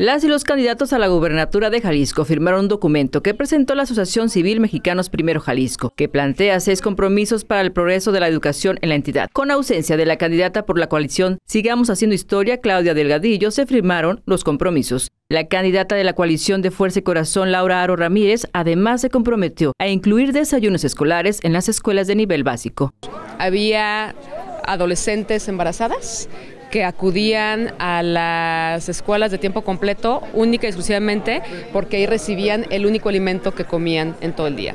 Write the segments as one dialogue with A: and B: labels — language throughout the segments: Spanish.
A: Las y los candidatos a la gubernatura de Jalisco firmaron un documento que presentó la Asociación Civil Mexicanos Primero Jalisco, que plantea seis compromisos para el progreso de la educación en la entidad. Con ausencia de la candidata por la coalición Sigamos Haciendo Historia, Claudia Delgadillo, se firmaron los compromisos. La candidata de la coalición de Fuerza y Corazón, Laura Aro Ramírez, además se comprometió a incluir desayunos escolares en las escuelas de nivel básico.
B: Había adolescentes embarazadas que acudían a las escuelas de tiempo completo única y exclusivamente porque ahí recibían el único alimento que comían en todo el día.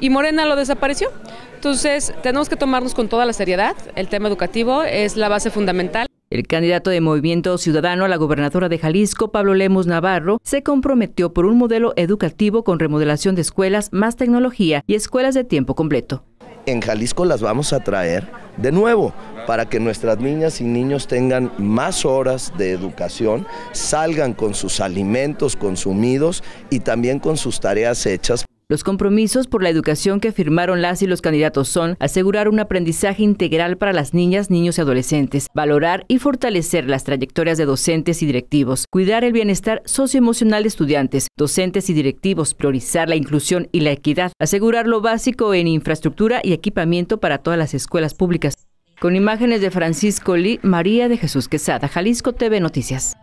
B: Y Morena lo desapareció. Entonces, tenemos que tomarnos con toda la seriedad. El tema educativo es la base fundamental.
A: El candidato de Movimiento Ciudadano a la gobernadora de Jalisco, Pablo Lemos Navarro, se comprometió por un modelo educativo con remodelación
C: de escuelas, más tecnología y escuelas de tiempo completo. En Jalisco las vamos a traer de nuevo, para que nuestras niñas y niños tengan más horas de educación, salgan con sus alimentos consumidos y también con sus tareas hechas. Los
A: compromisos por la educación que firmaron las y los candidatos son asegurar un aprendizaje integral para las niñas, niños y adolescentes, valorar y fortalecer las trayectorias de docentes y directivos, cuidar el bienestar socioemocional de estudiantes, docentes y directivos, priorizar la inclusión y la equidad, asegurar lo básico en infraestructura y equipamiento para todas las escuelas públicas. Con imágenes de Francisco Lee, María de Jesús Quesada, Jalisco TV Noticias.